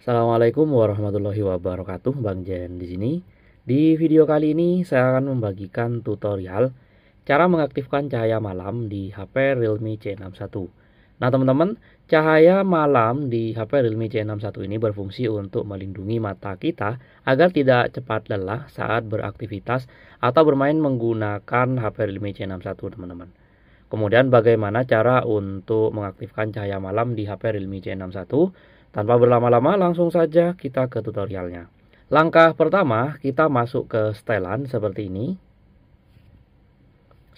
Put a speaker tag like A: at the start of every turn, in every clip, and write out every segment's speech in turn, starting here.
A: Assalamualaikum warahmatullahi wabarakatuh, Bang Jen di sini. Di video kali ini saya akan membagikan tutorial cara mengaktifkan cahaya malam di HP Realme C61. Nah, teman-teman, cahaya malam di HP Realme C61 ini berfungsi untuk melindungi mata kita agar tidak cepat lelah saat beraktivitas atau bermain menggunakan HP Realme C61, teman-teman. Kemudian bagaimana cara untuk mengaktifkan cahaya malam di HP Realme C61? Tanpa berlama-lama langsung saja kita ke tutorialnya. Langkah pertama kita masuk ke setelan seperti ini.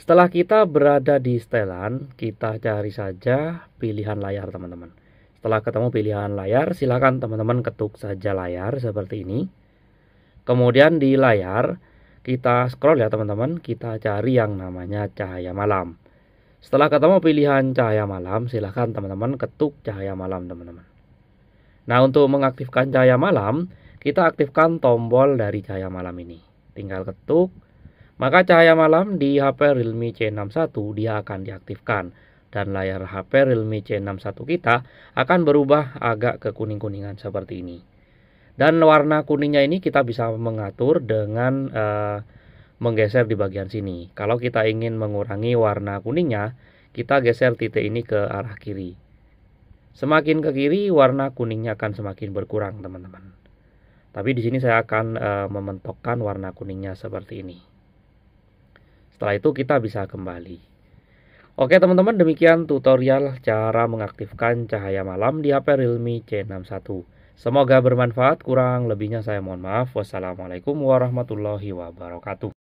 A: Setelah kita berada di setelan, kita cari saja pilihan layar teman-teman. Setelah ketemu pilihan layar, silakan teman-teman ketuk saja layar seperti ini. Kemudian di layar, kita scroll ya teman-teman, kita cari yang namanya cahaya malam. Setelah ketemu pilihan cahaya malam, silakan teman-teman ketuk cahaya malam teman-teman. Nah, untuk mengaktifkan cahaya malam, kita aktifkan tombol dari cahaya malam ini. Tinggal ketuk, maka cahaya malam di HP Realme C61 dia akan diaktifkan dan layar HP Realme C61 kita akan berubah agak ke kuning-kuningan seperti ini. Dan warna kuningnya ini kita bisa mengatur dengan uh, menggeser di bagian sini. Kalau kita ingin mengurangi warna kuningnya, kita geser titik ini ke arah kiri. Semakin ke kiri warna kuningnya akan semakin berkurang teman-teman. Tapi di sini saya akan e, mementokkan warna kuningnya seperti ini. Setelah itu kita bisa kembali. Oke teman-teman demikian tutorial cara mengaktifkan cahaya malam di HP Realme C61. Semoga bermanfaat, kurang lebihnya saya mohon maaf. Wassalamualaikum warahmatullahi wabarakatuh.